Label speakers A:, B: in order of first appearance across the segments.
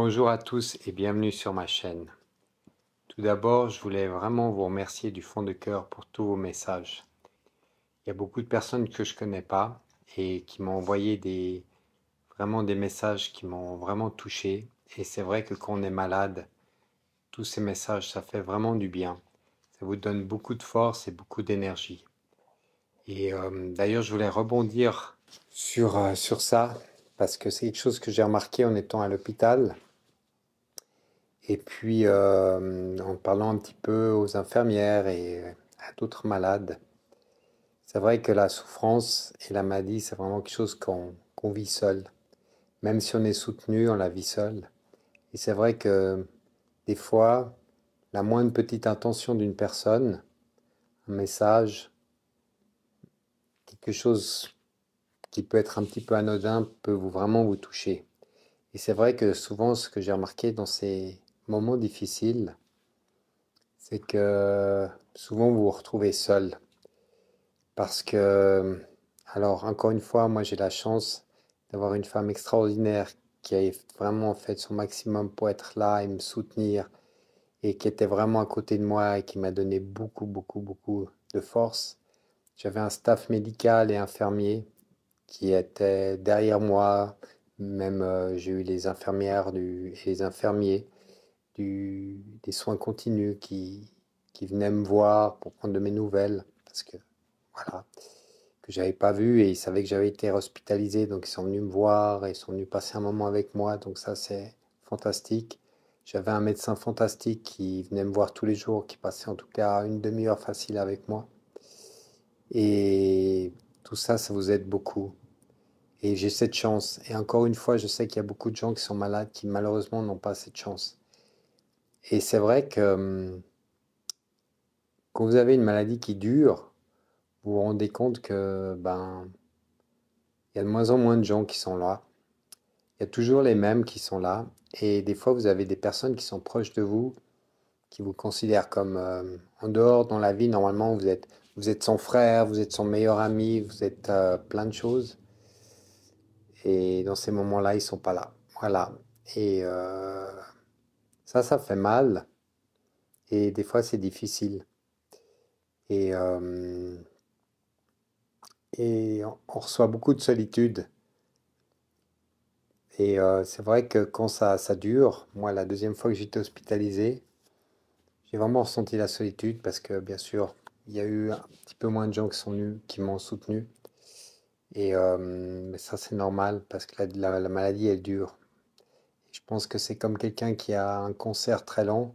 A: Bonjour à tous et bienvenue sur ma chaîne. Tout d'abord, je voulais vraiment vous remercier du fond de cœur pour tous vos messages. Il y a beaucoup de personnes que je connais pas et qui m'ont envoyé des vraiment des messages qui m'ont vraiment touché et c'est vrai que quand on est malade, tous ces messages ça fait vraiment du bien. Ça vous donne beaucoup de force et beaucoup d'énergie. Et euh, d'ailleurs, je voulais rebondir sur, euh, sur ça parce que c'est quelque chose que j'ai remarqué en étant à l'hôpital et puis, euh, en parlant un petit peu aux infirmières et à d'autres malades, c'est vrai que la souffrance et la maladie, c'est vraiment quelque chose qu'on vit seul. Même si on est soutenu, on la vit seul. Et c'est vrai que des fois, la moindre petite intention d'une personne, un message, quelque chose qui peut être un petit peu anodin, peut vous vraiment vous toucher. Et c'est vrai que souvent, ce que j'ai remarqué dans ces moment difficile, c'est que souvent vous vous retrouvez seul. Parce que, alors encore une fois, moi j'ai la chance d'avoir une femme extraordinaire qui a vraiment fait son maximum pour être là et me soutenir et qui était vraiment à côté de moi et qui m'a donné beaucoup, beaucoup, beaucoup de force. J'avais un staff médical et infirmier qui était derrière moi. Même euh, j'ai eu les infirmières et les infirmiers des soins continus qui, qui venaient me voir pour prendre de mes nouvelles, parce que voilà, que j'avais pas vu et ils savaient que j'avais été hospitalisé, donc ils sont venus me voir et ils sont venus passer un moment avec moi, donc ça c'est fantastique. J'avais un médecin fantastique qui venait me voir tous les jours, qui passait en tout cas une demi-heure facile avec moi. Et tout ça, ça vous aide beaucoup. Et j'ai cette chance. Et encore une fois, je sais qu'il y a beaucoup de gens qui sont malades, qui malheureusement n'ont pas cette chance. Et c'est vrai que quand vous avez une maladie qui dure, vous vous rendez compte que ben il y a de moins en moins de gens qui sont là. Il y a toujours les mêmes qui sont là. Et des fois, vous avez des personnes qui sont proches de vous, qui vous considèrent comme en dehors dans la vie. Normalement, vous êtes, vous êtes son frère, vous êtes son meilleur ami, vous êtes plein de choses. Et dans ces moments-là, ils ne sont pas là. Voilà. Et ça, ça fait mal. Et des fois, c'est difficile. Et, euh, on reçoit beaucoup de solitude. Et euh, c'est vrai que quand ça, dure, moi, la deuxième fois que j'étais hospitalisé, j'ai vraiment ressenti la solitude parce que, bien sûr, il y a eu un petit peu moins de gens qui sont venus, qui m'ont soutenu. Et euh, ça, c'est normal parce que la maladie, elle dure pense que c'est comme quelqu'un qui a un concert très lent.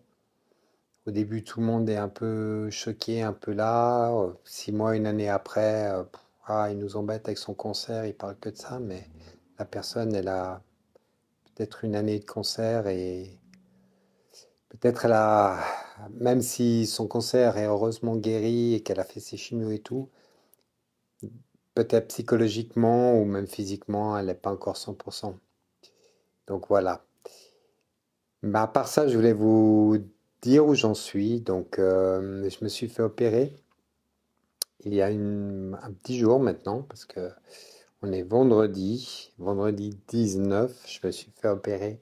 A: Au début, tout le monde est un peu choqué, un peu là. Six mois, une année après, euh, ah, il nous embête avec son concert, il parle que de ça, mais la personne, elle a peut-être une année de concert et peut-être elle a, même si son concert est heureusement guéri et qu'elle a fait ses chimios et tout, peut-être psychologiquement ou même physiquement, elle n'est pas encore 100%. Donc voilà, bah, à part ça, je voulais vous dire où j'en suis. Donc, euh, je me suis fait opérer il y a un petit jour maintenant, parce que on est vendredi, vendredi 19. Je me suis fait opérer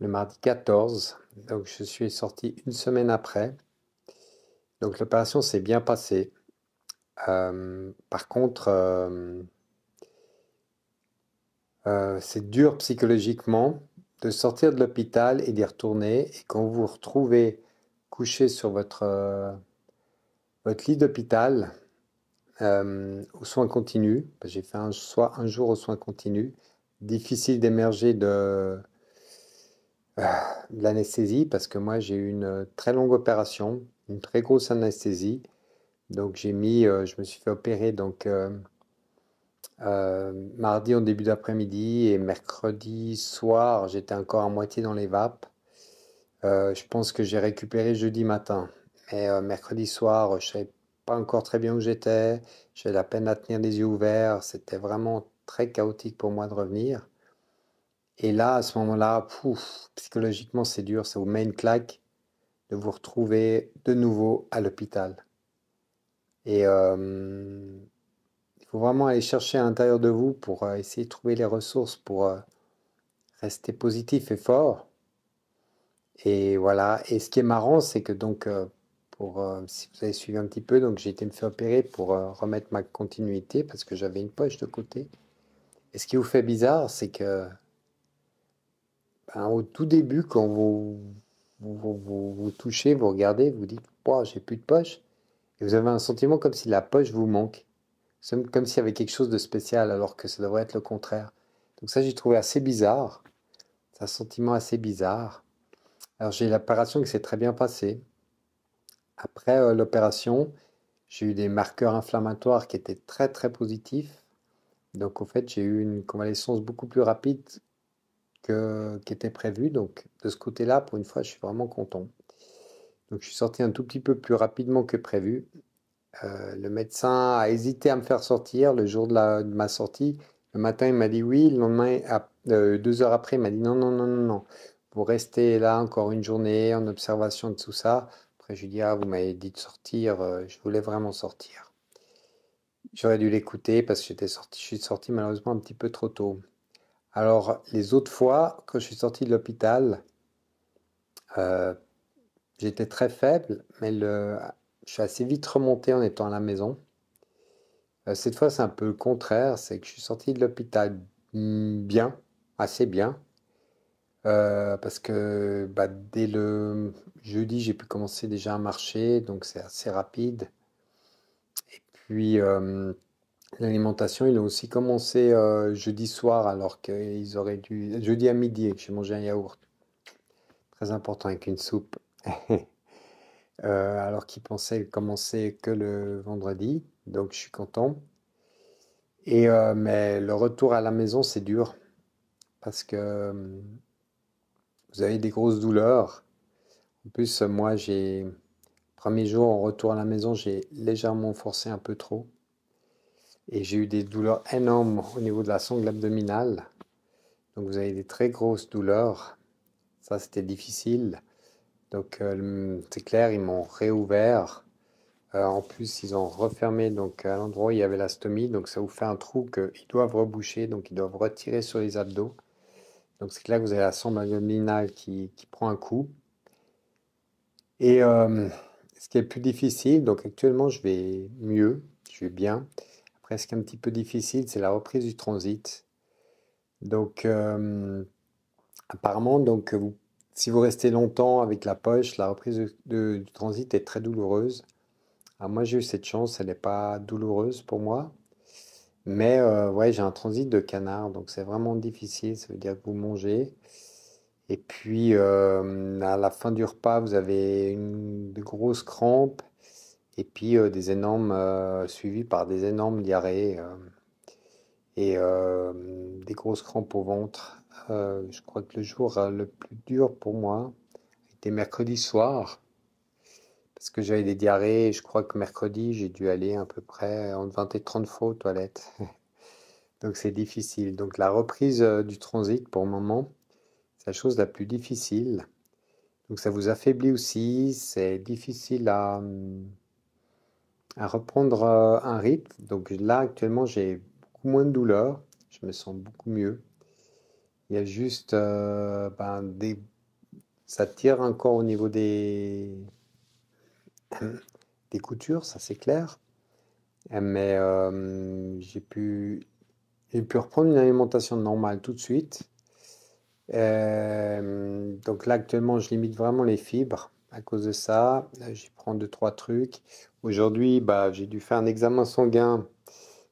A: le mardi 14. Donc, je suis sorti une semaine après. Donc, l'opération s'est bien passée. Euh, par contre, euh, c'est dur psychologiquement de sortir de l'hôpital et d'y retourner. Et quand vous vous retrouvez couché sur votre, euh, votre lit d'hôpital, euh, aux soins continus, j'ai fait un, soit un jour aux soins continus, difficile d'émerger euh, de, l'anesthésie parce que moi j'ai eu une très longue opération, une très grosse anesthésie. Donc j'ai mis, je me suis fait opérer donc euh, mardi en début d'après-midi et mercredi soir, j'étais encore à moitié dans les vapes. Euh, je pense que j'ai récupéré jeudi matin. Mais euh, mercredi soir, je ne savais pas encore très bien où j'étais. J'ai la peine à tenir les yeux ouverts. C'était vraiment très chaotique pour moi de revenir. Et là, à ce moment-là, psychologiquement, c'est dur. C'est met une claque de vous retrouver de nouveau à l'hôpital. Et vraiment aller chercher à l'intérieur de vous pour euh, essayer de trouver les ressources pour euh, rester positif et fort. Et voilà. Et ce qui est marrant, c'est que donc, euh, pour, si vous avez suivi un petit peu, donc j'ai été me faire opérer pour remettre ma continuité parce que j'avais une poche de côté. Et ce qui vous fait bizarre, c'est que ben, au tout début, quand vous vous, vous vous, touchez, vous regardez, vous dites, wow, j'ai plus de poche. Et vous avez un sentiment comme si la poche vous manque comme s'il y avait quelque chose de spécial alors que ça devrait être le contraire. Donc ça, j'ai trouvé assez bizarre. C'est un sentiment assez bizarre. Alors j'ai l'opération qui s'est très bien passée. Après euh, l'opération, j'ai eu des marqueurs inflammatoires qui étaient très très positifs. Donc en fait, j'ai eu une convalescence beaucoup plus rapide que qui était prévue. Donc de ce côté-là, pour une fois, je suis vraiment content. Donc je suis sorti un tout petit peu plus rapidement que prévu. Euh, le médecin a hésité à me faire sortir le jour de, ma sortie. Le matin, il m'a dit oui. Le lendemain, à, euh, deux heures après, il m'a dit non, non, non, non, non. Vous restez là encore une journée en observation de tout ça. Après, je lui ah, vous m'avez dit de sortir. Euh, je voulais vraiment sortir. J'aurais dû l'écouter parce que j'étais sorti, je suis sorti malheureusement un petit peu trop tôt. Alors, les autres fois, que je suis sorti de l'hôpital, j'étais très faible, mais le, je suis assez vite remonté en étant à la maison. Euh, cette fois, c'est un peu le contraire, c'est que je suis sorti de l'hôpital bien, assez bien, euh, parce que bah, dès le jeudi, j'ai pu commencer déjà à marcher, donc c'est assez rapide. Et puis, euh, l'alimentation, il a aussi commencé jeudi soir, alors qu'ils auraient dû... Jeudi à midi, j'ai mangé un yaourt. Très important avec une soupe. Euh, alors qu'il pensait commencer que le vendredi. Donc je suis content. Et, euh, mais le retour à la maison, c'est dur parce que euh, vous avez des grosses douleurs. En plus, moi, j'ai premier jour en retour à la maison, j'ai légèrement forcé un peu trop. Et j'ai eu des douleurs énormes au niveau de la sangle abdominale. Donc vous avez des très grosses douleurs. Ça, c'était difficile. Donc, euh, c'est clair, ils m'ont réouvert. Euh, en plus, ils ont refermé donc à l'endroit où il y avait la stomie. Donc, ça vous fait un trou qu'ils doivent reboucher. Donc, ils doivent retirer sur les abdos. Donc, c'est clair que vous avez la somme abdominale qui, qui prend un coup. Et euh, ce qui est plus difficile, donc actuellement, je vais mieux, je vais bien. Après, ce qui est un petit peu difficile, c'est la reprise du transit. Donc, apparemment, donc, vous si vous restez longtemps avec la poche, la reprise du transit est très douloureuse. moi, j'ai eu cette chance, elle n'est pas douloureuse pour moi. Mais euh, ouais, j'ai un transit de canard, donc c'est vraiment difficile. Ça veut dire que vous mangez. Et puis, euh, à la fin du repas, vous avez une grosse crampe et puis euh, des énormes, suivies par des énormes diarrhées et des grosses crampes au ventre. Euh, je crois que le jour euh, le plus dur pour moi était mercredi soir, parce que j'avais des diarrhées. Je crois que mercredi, j'ai dû aller à peu près entre 20 et 30 fois aux toilettes. Donc c'est difficile. Donc la reprise euh, du transit pour le moment, c'est la chose la plus difficile. Donc ça vous affaiblit aussi, c'est difficile à, à reprendre un rythme. Donc là actuellement j'ai beaucoup moins de douleurs. je me sens beaucoup mieux. Il y a juste euh, ben, ça tire encore au niveau des, des coutures, ça c'est clair. Euh, mais euh, j'ai pu j'ai pu reprendre une alimentation normale tout de suite. donc là actuellement je limite vraiment les fibres à cause de ça. J'y prends deux trois trucs. Aujourd'hui bah, j'ai dû faire un examen sanguin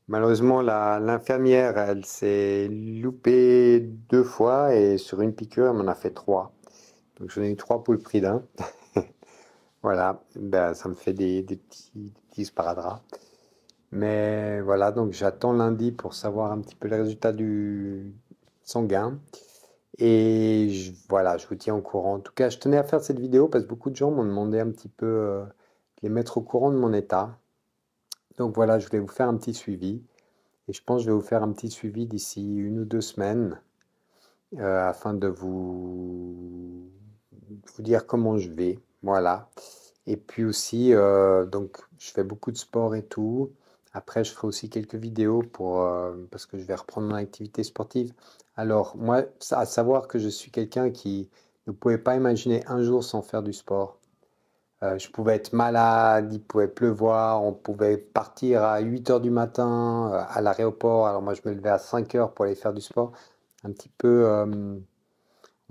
A: Malheureusement, l'infirmière, elle s'est loupée deux fois et sur une piqûre, elle m'en a fait trois. Donc j'en ai eu trois pour le prix d'un. voilà, ben, ça me fait des, petits, des sparadraps. Mais voilà, donc j'attends lundi pour savoir un petit peu les résultats du sanguin. Et voilà, je vous tiens au courant. En tout cas, je tenais à faire cette vidéo parce que beaucoup de gens m'ont demandé un petit peu euh, de les mettre au courant de mon état. Donc voilà, je voulais vous faire un petit suivi. Et je pense que je vais vous faire un petit suivi d'ici une ou deux semaines euh, afin de vous, dire comment je vais. Voilà. Et puis aussi, euh, donc je fais beaucoup de sport et tout. Après, je fais aussi quelques vidéos pour, euh, parce que je vais reprendre mon activité sportive. Alors, moi, à savoir que je suis quelqu'un qui ne pouvait pas imaginer un jour sans faire du sport. Euh, je pouvais être malade, il pouvait pleuvoir, on pouvait partir à 8 h du matin euh, à l'aéroport. Alors moi, je me levais à 5 heures pour aller faire du sport. Un petit peu, euh, on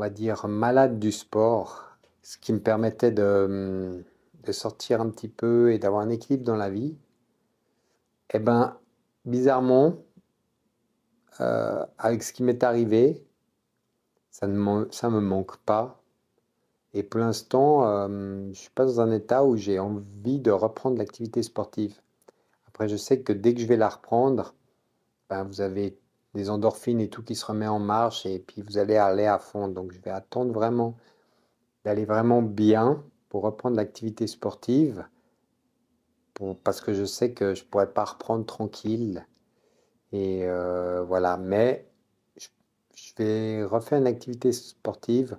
A: va dire, malade du sport, ce qui me permettait de, sortir un petit peu et d'avoir un équilibre dans la vie. Eh bien, bizarrement, avec ce qui m'est arrivé, ça ne ça me manque pas et pour l'instant, euh, je ne suis pas dans un état où j'ai envie de reprendre l'activité sportive. Après, je sais que dès que je vais la reprendre, ben, vous avez des endorphines et tout qui se remet en marche et puis vous allez aller à fond. Donc, je vais attendre vraiment d'aller vraiment bien pour reprendre l'activité sportive parce que je sais que je ne pourrais pas reprendre tranquille. Et euh, voilà, mais je vais refaire une activité sportive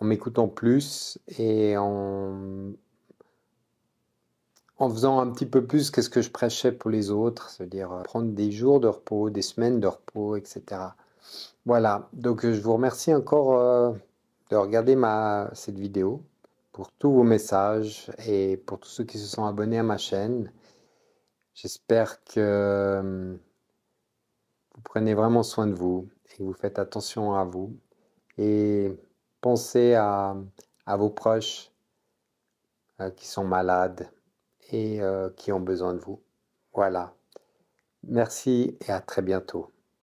A: en m'écoutant plus et en, en faisant un petit peu plus qu'est-ce que je prêchais pour les autres, c'est-à-dire euh, prendre des jours de repos, des semaines de repos, etc. Voilà, donc euh, je vous remercie encore euh, de regarder ma, cette vidéo, pour tous vos messages et pour tous ceux qui se sont abonnés à ma chaîne. J'espère que vous prenez vraiment soin de vous et que vous faites attention à vous. Et Pensez à, vos proches euh, qui sont malades et euh, qui ont besoin de vous. Voilà. Merci et à très bientôt.